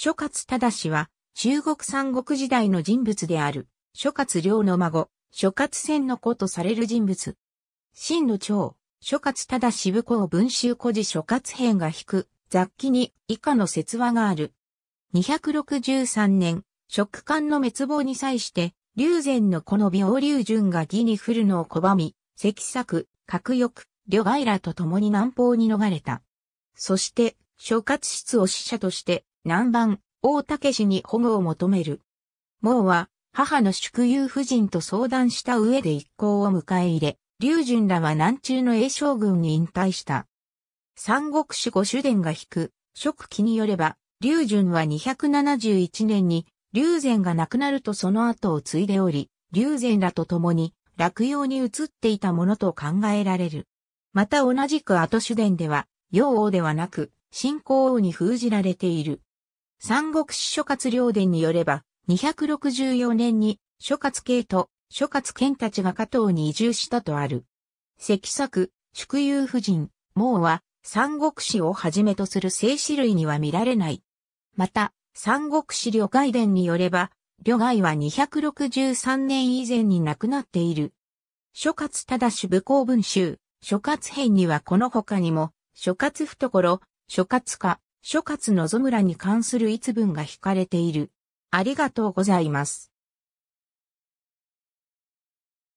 諸葛忠は、中国三国時代の人物である、諸葛亮の孫、諸葛仙の子とされる人物。真の長、諸葛忠武功文集古事諸葛編が引く、雑記に以下の説話がある。263年、食官の滅亡に際して、龍禅のこの病龍順が義に降るのを拒み、赤作、核欲、旅外らと共に南方に逃れた。そして、諸葛室を使者として、南蛮、大竹氏に保護を求める。毛は、母の宿友夫人と相談した上で一行を迎え入れ、龍神らは南中の英将軍に引退した。三国志五主伝が引く、食記によれば、龍順は271年に、龍禅が亡くなるとその後を継いでおり、龍禅らと共に、落葉に移っていたものと考えられる。また同じく後主伝では、陽王ではなく、信仰王に封じられている。三国志諸葛亮伝によれば、264年に諸葛慶と諸葛剣たちが加藤に移住したとある。関作、宿遊夫人、毛は、三国志をはじめとする正史類には見られない。また、三国志旅外伝によれば、旅外は263年以前に亡くなっている。諸葛だし武功文集、諸葛編にはこの他にも、諸葛懐、諸葛家、諸葛のぞむらに関する一文が引かれている。ありがとうございます。